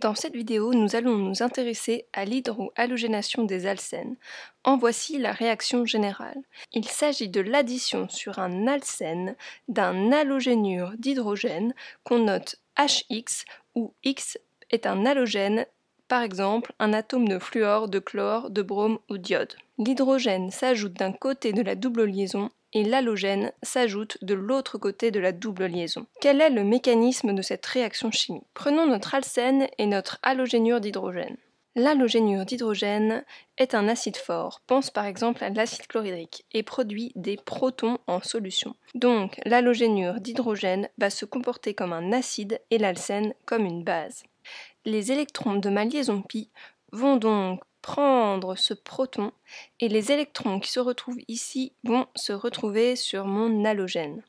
Dans cette vidéo, nous allons nous intéresser à l'hydrohalogénation des alcènes. En voici la réaction générale. Il s'agit de l'addition sur un alcène d'un halogénure d'hydrogène qu'on note HX où X est un halogène, par exemple un atome de fluor, de chlore, de brome ou d'iode. L'hydrogène s'ajoute d'un côté de la double liaison et l'halogène s'ajoute de l'autre côté de la double liaison. Quel est le mécanisme de cette réaction chimique Prenons notre alcène et notre halogénure d'hydrogène. L'halogénure d'hydrogène est un acide fort, pense par exemple à l'acide chlorhydrique, et produit des protons en solution. Donc l'halogénure d'hydrogène va se comporter comme un acide et l'alcène comme une base. Les électrons de ma liaison pi vont donc prendre ce proton et les électrons qui se retrouvent ici vont se retrouver sur mon halogène.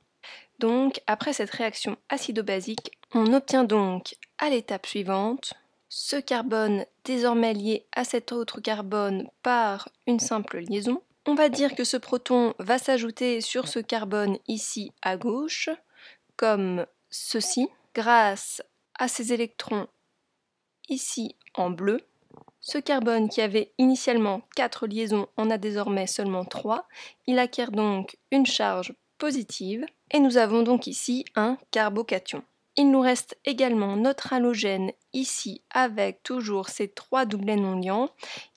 Donc après cette réaction acido-basique, on obtient donc à l'étape suivante ce carbone désormais lié à cet autre carbone par une simple liaison. On va dire que ce proton va s'ajouter sur ce carbone ici à gauche, comme ceci, grâce à ces électrons ici en bleu ce carbone qui avait initialement 4 liaisons en a désormais seulement 3. Il acquiert donc une charge positive et nous avons donc ici un carbocation. Il nous reste également notre halogène ici avec toujours ses trois doublets non liants.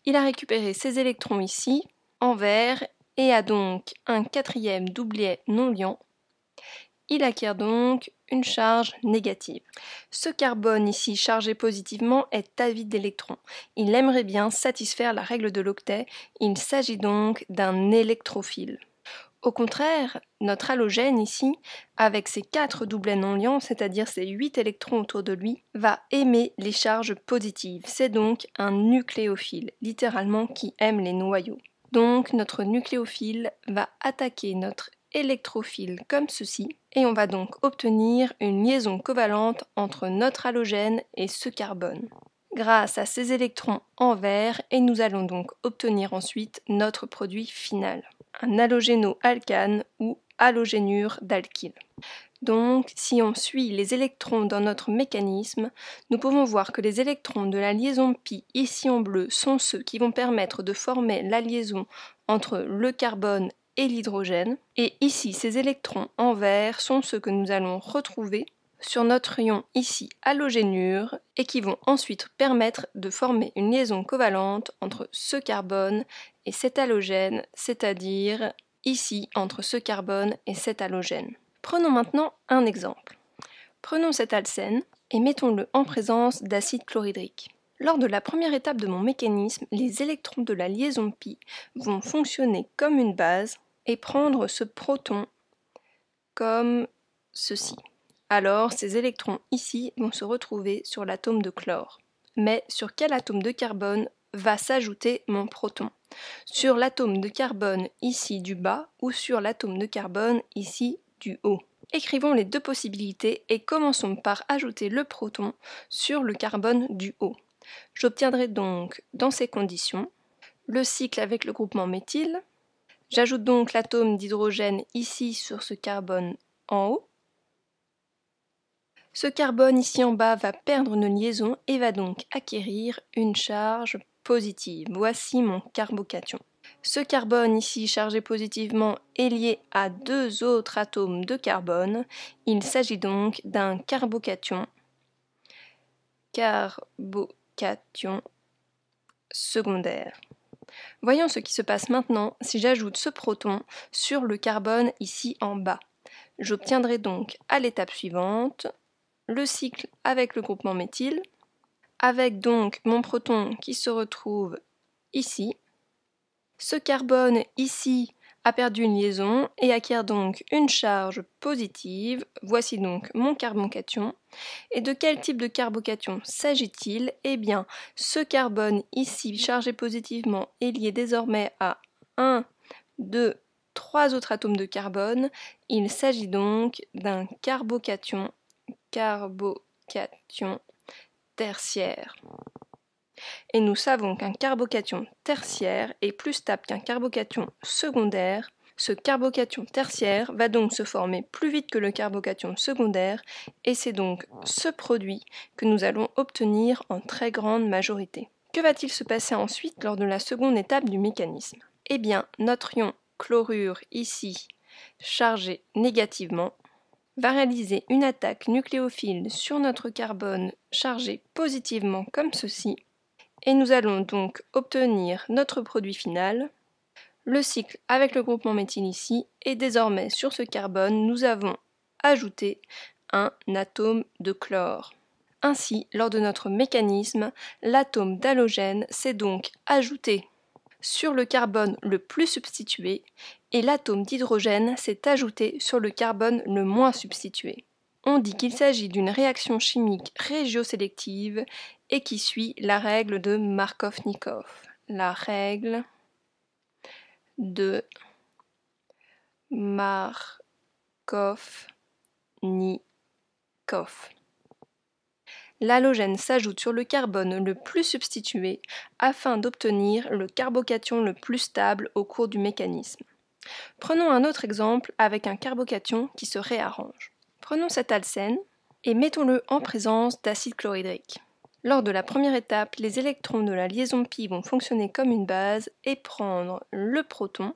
Il a récupéré ses électrons ici en vert et a donc un quatrième doublet non liant il acquiert donc une charge négative. Ce carbone ici chargé positivement est avide d'électrons. Il aimerait bien satisfaire la règle de l'octet. Il s'agit donc d'un électrophile. Au contraire, notre halogène ici, avec ses quatre doublets non liants, c'est-à-dire ses huit électrons autour de lui, va aimer les charges positives. C'est donc un nucléophile, littéralement qui aime les noyaux. Donc notre nucléophile va attaquer notre électrophile comme ceci, et on va donc obtenir une liaison covalente entre notre halogène et ce carbone. Grâce à ces électrons en vert, et nous allons donc obtenir ensuite notre produit final, un halogéno-alcane ou halogénure d'alkyle. Donc, si on suit les électrons dans notre mécanisme, nous pouvons voir que les électrons de la liaison pi ici en bleu sont ceux qui vont permettre de former la liaison entre le carbone et l'hydrogène. Et ici, ces électrons en vert sont ceux que nous allons retrouver sur notre ion ici halogénure et qui vont ensuite permettre de former une liaison covalente entre ce carbone et cet halogène, c'est-à-dire ici entre ce carbone et cet halogène. Prenons maintenant un exemple. Prenons cet alcène et mettons-le en présence d'acide chlorhydrique. Lors de la première étape de mon mécanisme, les électrons de la liaison pi vont fonctionner comme une base et prendre ce proton comme ceci. Alors ces électrons ici vont se retrouver sur l'atome de chlore. Mais sur quel atome de carbone va s'ajouter mon proton Sur l'atome de carbone ici du bas ou sur l'atome de carbone ici du haut Écrivons les deux possibilités et commençons par ajouter le proton sur le carbone du haut. J'obtiendrai donc dans ces conditions le cycle avec le groupement méthyle, J'ajoute donc l'atome d'hydrogène ici sur ce carbone en haut. Ce carbone ici en bas va perdre une liaison et va donc acquérir une charge positive. Voici mon carbocation. Ce carbone ici chargé positivement est lié à deux autres atomes de carbone. Il s'agit donc d'un carbocation. Carbocation secondaire. Voyons ce qui se passe maintenant si j'ajoute ce proton sur le carbone ici en bas. J'obtiendrai donc à l'étape suivante le cycle avec le groupement méthyle, avec donc mon proton qui se retrouve ici. Ce carbone ici a perdu une liaison et acquiert donc une charge positive. Voici donc mon carbocation. Et de quel type de carbocation s'agit-il Eh bien, ce carbone ici chargé positivement est lié désormais à 1, 2, 3 autres atomes de carbone. Il s'agit donc d'un carbocation, carbocation tertiaire et nous savons qu'un carbocation tertiaire est plus stable qu'un carbocation secondaire. Ce carbocation tertiaire va donc se former plus vite que le carbocation secondaire et c'est donc ce produit que nous allons obtenir en très grande majorité. Que va-t-il se passer ensuite lors de la seconde étape du mécanisme Eh bien, notre ion chlorure ici chargé négativement va réaliser une attaque nucléophile sur notre carbone chargé positivement comme ceci et nous allons donc obtenir notre produit final. Le cycle avec le groupement méthyl ici et désormais sur ce carbone nous avons ajouté un atome de chlore. Ainsi, lors de notre mécanisme, l'atome d'halogène s'est donc ajouté sur le carbone le plus substitué et l'atome d'hydrogène s'est ajouté sur le carbone le moins substitué. On dit qu'il s'agit d'une réaction chimique régiosélective et qui suit la règle de Markovnikov. La règle de Markovnikov. L'halogène s'ajoute sur le carbone le plus substitué afin d'obtenir le carbocation le plus stable au cours du mécanisme. Prenons un autre exemple avec un carbocation qui se réarrange. Prenons cet alcène et mettons-le en présence d'acide chlorhydrique. Lors de la première étape, les électrons de la liaison pi vont fonctionner comme une base et prendre le proton,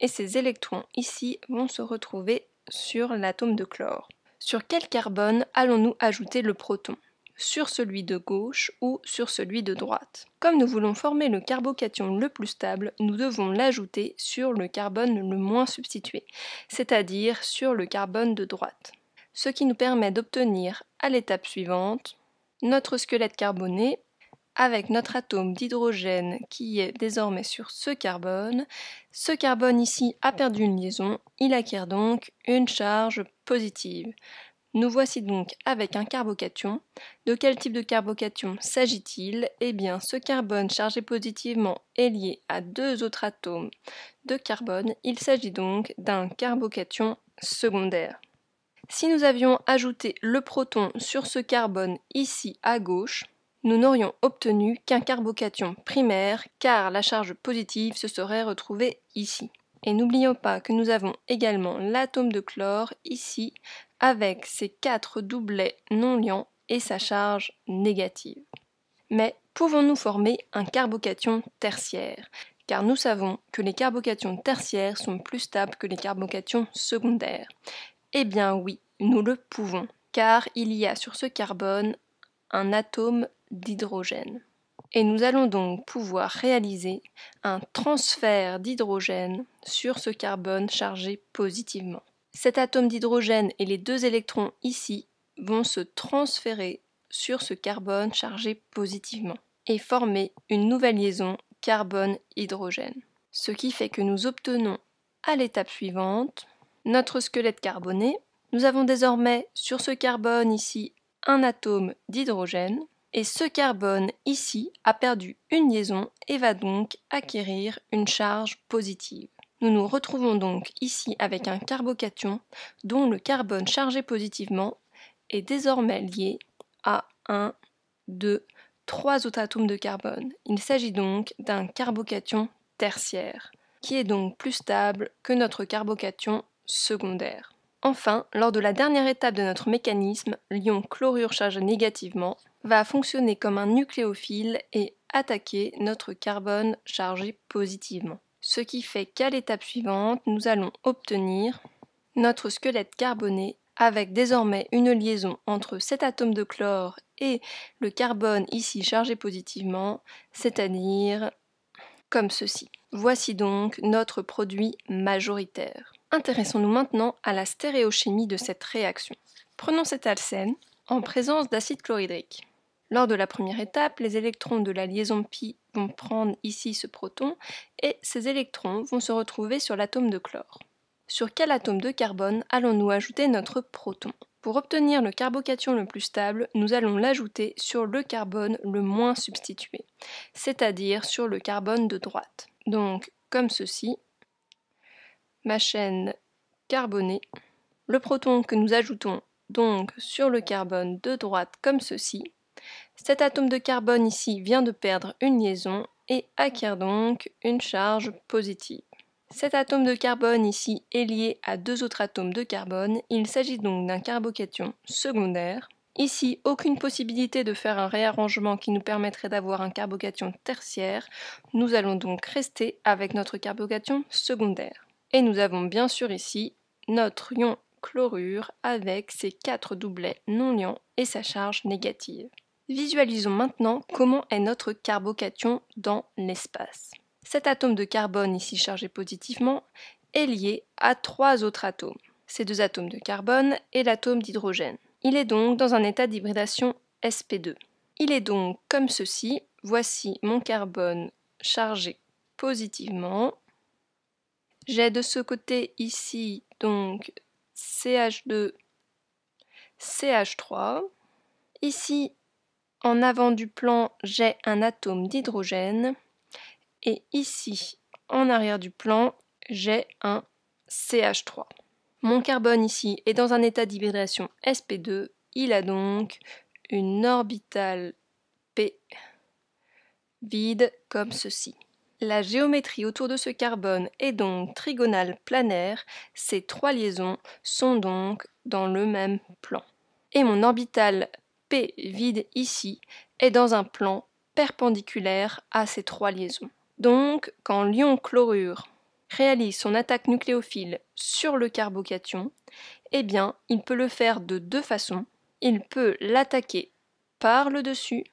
et ces électrons ici vont se retrouver sur l'atome de chlore. Sur quel carbone allons-nous ajouter le proton Sur celui de gauche ou sur celui de droite Comme nous voulons former le carbocation le plus stable, nous devons l'ajouter sur le carbone le moins substitué, c'est-à-dire sur le carbone de droite. Ce qui nous permet d'obtenir, à l'étape suivante, notre squelette carboné avec notre atome d'hydrogène qui est désormais sur ce carbone. Ce carbone ici a perdu une liaison, il acquiert donc une charge positive. Nous voici donc avec un carbocation. De quel type de carbocation s'agit-il Eh bien, ce carbone chargé positivement est lié à deux autres atomes de carbone. Il s'agit donc d'un carbocation secondaire. Si nous avions ajouté le proton sur ce carbone ici à gauche, nous n'aurions obtenu qu'un carbocation primaire car la charge positive se serait retrouvée ici. Et n'oublions pas que nous avons également l'atome de chlore ici avec ses quatre doublets non liants et sa charge négative. Mais pouvons-nous former un carbocation tertiaire Car nous savons que les carbocations tertiaires sont plus stables que les carbocations secondaires. Eh bien oui, nous le pouvons, car il y a sur ce carbone un atome d'hydrogène. Et nous allons donc pouvoir réaliser un transfert d'hydrogène sur ce carbone chargé positivement. Cet atome d'hydrogène et les deux électrons ici vont se transférer sur ce carbone chargé positivement et former une nouvelle liaison carbone-hydrogène. Ce qui fait que nous obtenons à l'étape suivante notre squelette carboné. Nous avons désormais sur ce carbone ici un atome d'hydrogène et ce carbone ici a perdu une liaison et va donc acquérir une charge positive. Nous nous retrouvons donc ici avec un carbocation dont le carbone chargé positivement est désormais lié à un, deux, trois autres atomes de carbone. Il s'agit donc d'un carbocation tertiaire, qui est donc plus stable que notre carbocation secondaire. Enfin, lors de la dernière étape de notre mécanisme, l'ion chlorure chargé négativement va fonctionner comme un nucléophile et attaquer notre carbone chargé positivement. Ce qui fait qu'à l'étape suivante, nous allons obtenir notre squelette carboné avec désormais une liaison entre cet atome de chlore et le carbone ici chargé positivement, c'est-à-dire comme ceci. Voici donc notre produit majoritaire. Intéressons-nous maintenant à la stéréochimie de cette réaction. Prenons cet alcène en présence d'acide chlorhydrique. Lors de la première étape, les électrons de la liaison pi vont prendre ici ce proton et ces électrons vont se retrouver sur l'atome de chlore. Sur quel atome de carbone allons-nous ajouter notre proton Pour obtenir le carbocation le plus stable, nous allons l'ajouter sur le carbone le moins substitué, c'est-à-dire sur le carbone de droite. Donc, comme ceci, ma chaîne carbonée. Le proton que nous ajoutons donc sur le carbone de droite comme ceci. Cet atome de carbone ici vient de perdre une liaison et acquiert donc une charge positive. Cet atome de carbone ici est lié à deux autres atomes de carbone, il s'agit donc d'un carbocation secondaire. Ici, aucune possibilité de faire un réarrangement qui nous permettrait d'avoir un carbocation tertiaire, nous allons donc rester avec notre carbocation secondaire. Et nous avons bien sûr ici notre ion chlorure avec ses quatre doublets non liants et sa charge négative. Visualisons maintenant comment est notre carbocation dans l'espace. Cet atome de carbone, ici chargé positivement, est lié à trois autres atomes. Ces deux atomes de carbone et l'atome d'hydrogène. Il est donc dans un état d'hybridation sp2. Il est donc comme ceci. Voici mon carbone chargé positivement j'ai de ce côté ici donc CH2, CH3. Ici, en avant du plan, j'ai un atome d'hydrogène. Et ici, en arrière du plan, j'ai un CH3. Mon carbone ici est dans un état d'hybridation sp2. Il a donc une orbitale p vide comme ceci. La géométrie autour de ce carbone est donc trigonale planaire, ces trois liaisons sont donc dans le même plan. Et mon orbital P vide ici est dans un plan perpendiculaire à ces trois liaisons. Donc, quand l'ion chlorure réalise son attaque nucléophile sur le carbocation, eh bien, il peut le faire de deux façons. Il peut l'attaquer par le dessus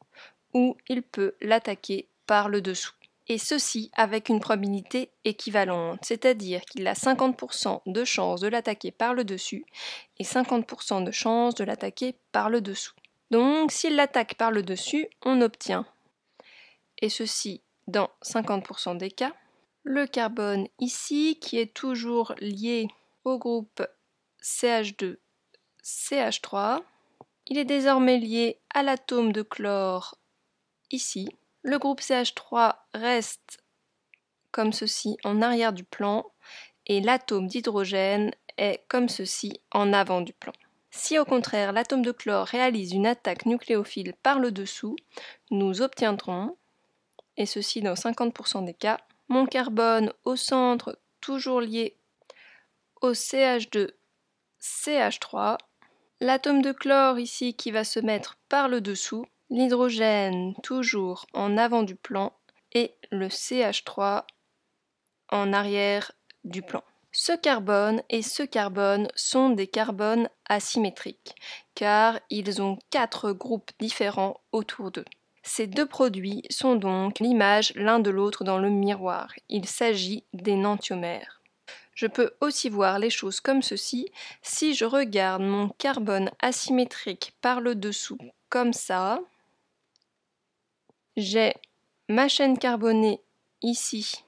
ou il peut l'attaquer par le dessous et ceci avec une probabilité équivalente, c'est-à-dire qu'il a 50% de chance de l'attaquer par le dessus et 50% de chance de l'attaquer par le dessous. Donc s'il l'attaque par le dessus, on obtient, et ceci dans 50% des cas, le carbone ici qui est toujours lié au groupe CH2, CH3. Il est désormais lié à l'atome de chlore ici, le groupe CH3 reste comme ceci en arrière du plan et l'atome d'hydrogène est comme ceci en avant du plan. Si au contraire l'atome de chlore réalise une attaque nucléophile par le dessous, nous obtiendrons, et ceci dans 50% des cas, mon carbone au centre toujours lié au CH2, CH3, l'atome de chlore ici qui va se mettre par le dessous, l'hydrogène toujours en avant du plan et le CH3 en arrière du plan. Ce carbone et ce carbone sont des carbones asymétriques car ils ont quatre groupes différents autour d'eux. Ces deux produits sont donc l'image l'un de l'autre dans le miroir. Il s'agit d'énantiomères. Je peux aussi voir les choses comme ceci. Si je regarde mon carbone asymétrique par le dessous comme ça, j'ai ma chaîne carbonée ici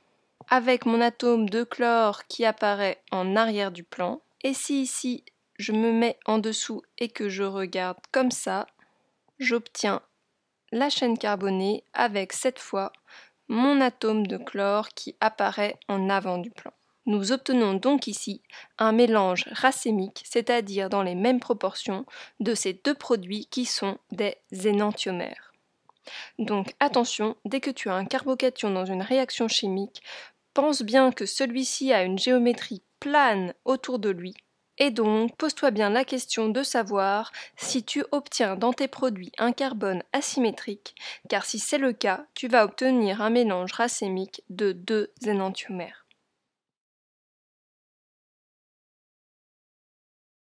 avec mon atome de chlore qui apparaît en arrière du plan. Et si ici je me mets en dessous et que je regarde comme ça, j'obtiens la chaîne carbonée avec cette fois mon atome de chlore qui apparaît en avant du plan. Nous obtenons donc ici un mélange racémique, c'est-à-dire dans les mêmes proportions, de ces deux produits qui sont des énantiomères. Donc attention, dès que tu as un carbocation dans une réaction chimique, pense bien que celui-ci a une géométrie plane autour de lui. Et donc, pose-toi bien la question de savoir si tu obtiens dans tes produits un carbone asymétrique, car si c'est le cas, tu vas obtenir un mélange racémique de deux énantiomères.